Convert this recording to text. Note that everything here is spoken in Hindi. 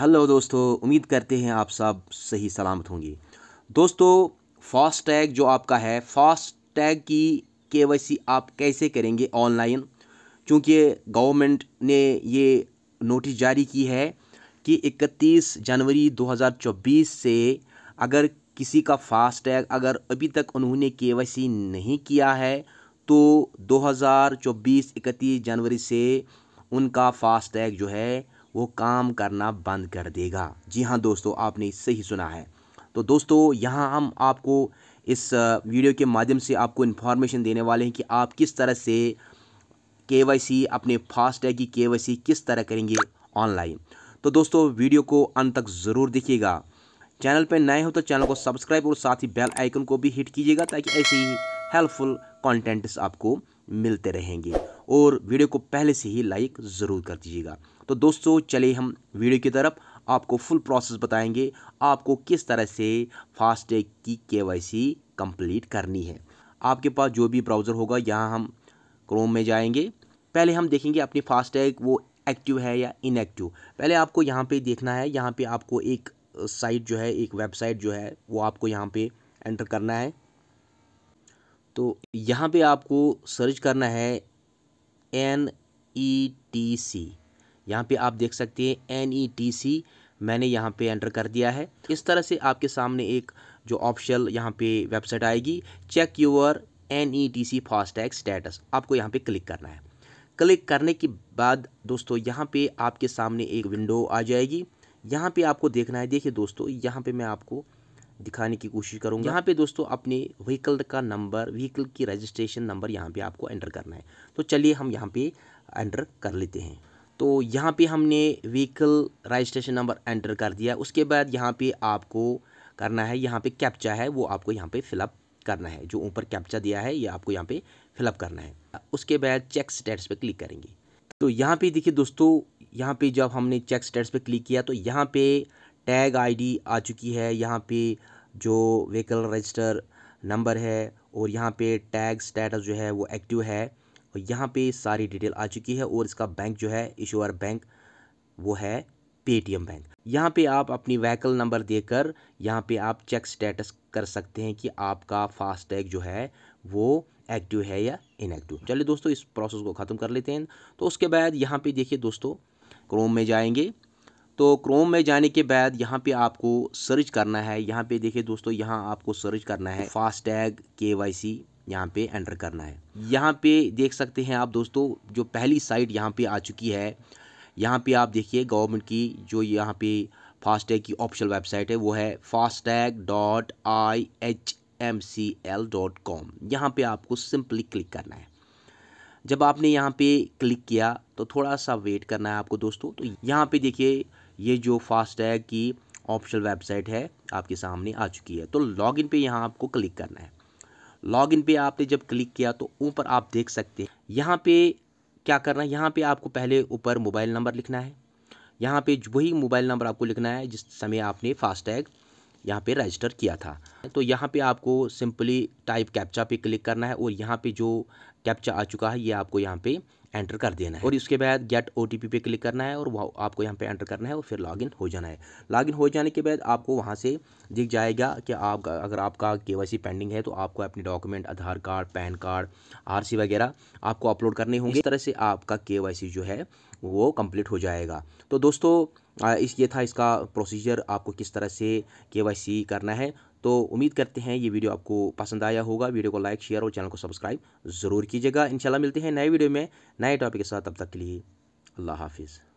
हेलो दोस्तों उम्मीद करते हैं आप सब सही सलामत होंगे दोस्तों फास्ट टैग जो आपका है फास्ट टैग की के आप कैसे करेंगे ऑनलाइन क्योंकि गवर्नमेंट ने ये नोटिस जारी की है कि 31 जनवरी 2024 से अगर किसी का फास्ट टैग अगर अभी तक उन्होंने के नहीं किया है तो 2024 31 जनवरी से उनका फास्ट टैग जो है वो काम करना बंद कर देगा जी हाँ दोस्तों आपने सही सुना है तो दोस्तों यहाँ हम आपको इस वीडियो के माध्यम से आपको इन्फॉर्मेशन देने वाले हैं कि आप किस तरह से के अपने फास्टैग की के किस तरह करेंगे ऑनलाइन तो दोस्तों वीडियो को अंत तक ज़रूर देखिएगा चैनल पर नए हो तो चैनल को सब्सक्राइब और साथ ही बेल आइकन को भी हिट कीजिएगा ताकि ऐसे ही हेल्पफुल कॉन्टेंट्स आपको मिलते रहेंगे और वीडियो को पहले से ही लाइक ज़रूर कर दीजिएगा तो दोस्तों चले हम वीडियो की तरफ आपको फुल प्रोसेस बताएंगे आपको किस तरह से फास्टैग की केवाईसी कंप्लीट करनी है आपके पास जो भी ब्राउज़र होगा यहाँ हम क्रोम में जाएंगे पहले हम देखेंगे अपनी फास्टैग वो एक्टिव है या इनएक्टिव पहले आपको यहाँ पे देखना है यहाँ पे आपको एक साइट जो है एक वेबसाइट जो है वो आपको यहाँ पे एंटर करना है तो यहाँ पे आपको सर्च करना है एन ई टी सी यहाँ पर आप देख सकते हैं एन ई टी सी मैंने यहाँ पे एंटर कर दिया है इस तरह से आपके सामने एक जो ऑप्शन यहाँ पे वेबसाइट आएगी check your N E T C FASTag status आपको यहाँ पे क्लिक करना है क्लिक करने के बाद दोस्तों यहाँ पे आपके सामने एक विंडो आ जाएगी यहाँ पे आपको देखना है देखिए दोस्तों यहाँ पे मैं आपको दिखाने की कोशिश करूँगा यहाँ पे दोस्तों अपने व्हीकल का नंबर व्हीकल की रजिस्ट्रेशन नंबर यहाँ पे आपको एंटर करना है तो चलिए हम यहाँ पे एंटर कर लेते हैं तो यहाँ पे हमने व्हीकल रजिस्ट्रेशन नंबर एंटर कर दिया उसके बाद यहाँ पे आपको करना है यहाँ पे कैप्चा है वो आपको यहाँ पे फिलअप करना है जो ऊपर कैप्चा दिया है ये आपको यहाँ पे फिलअप करना है उसके बाद चेक स्टेटस पर क्लिक करेंगे तो यहाँ पर देखिए दोस्तों यहाँ पर जब हमने चेक स्टेटस पर क्लिक किया तो यहाँ पर टैग आईडी आ चुकी है यहाँ पे जो व्हीकल रजिस्टर नंबर है और यहाँ पे टैग स्टेटस जो है वो एक्टिव है और यहाँ पे सारी डिटेल आ चुकी है और इसका बैंक जो है इशोर बैंक वो है पेटीएम बैंक यहाँ पे आप अपनी व्हीकल नंबर देकर यहाँ पे आप चेक स्टेटस कर सकते हैं कि आपका फास्टैग जो है वो एक्टिव है या इनएक्टिव चलिए दोस्तों इस प्रोसेस को ख़त्म कर लेते हैं तो उसके बाद यहाँ पे देखिए दोस्तों क्रोम में जाएंगे तो क्रोम में जाने के बाद यहाँ पे आपको सर्च करना है यहाँ पे देखिए दोस्तों यहाँ आपको सर्च करना है फास्टैग के वाई सी यहाँ पे एंटर करना है यहाँ पे देख सकते हैं आप दोस्तों जो पहली साइट यहाँ पे आ चुकी है यहाँ पे आप देखिए गवर्नमेंट की जो यहाँ पे फास्टैग की ऑफिशियल वेबसाइट है वो है FASTag dot I H M C L dot com यहाँ पर आपको सिंपली क्लिक करना है जब आपने यहाँ पे क्लिक किया तो थोड़ा सा वेट करना है आपको दोस्तों तो यहाँ पे देखिए ये जो फास्टैग की ऑप्शनल वेबसाइट है आपके सामने आ चुकी है तो लॉगिन पर यहाँ आपको क्लिक करना है लॉगिन पर आपने जब क्लिक किया तो ऊपर आप देख सकते हैं यहाँ पे क्या करना है यहाँ पे आपको पहले ऊपर मोबाइल नंबर लिखना है यहाँ पे वही मोबाइल नंबर आपको लिखना है जिस समय आपने फास्टैग यहाँ पे रजिस्टर किया था तो यहाँ पे आपको सिंपली टाइप कैप्चा पे क्लिक करना है और यहाँ पे जो कैप्चा आ चुका है ये आपको यहाँ पे एंटर कर देना है और इसके बाद गेट ओ पे क्लिक करना है और वह आपको यहाँ पे एंटर करना है और फिर लॉगिन हो जाना है लॉगिन हो जाने के बाद आपको वहाँ से दिख जाएगा कि आप अगर आपका के पेंडिंग है तो आपको अपने document Aadhaar card PAN card or वगैरह आपको अपलोड करने होंगे इस तरह से आपका के जो है वो कम्प्लीट हो जाएगा तो दोस्तों इस ये था इसका प्रोसीजर आपको किस तरह से के करना है तो उम्मीद करते हैं ये वीडियो आपको पसंद आया होगा वीडियो को लाइक शेयर और चैनल को सब्सक्राइब ज़रूर कीजिएगा इंशाल्लाह मिलते हैं नए वीडियो में नए टॉपिक के साथ तब तक के लिए अल्लाह हाफिज़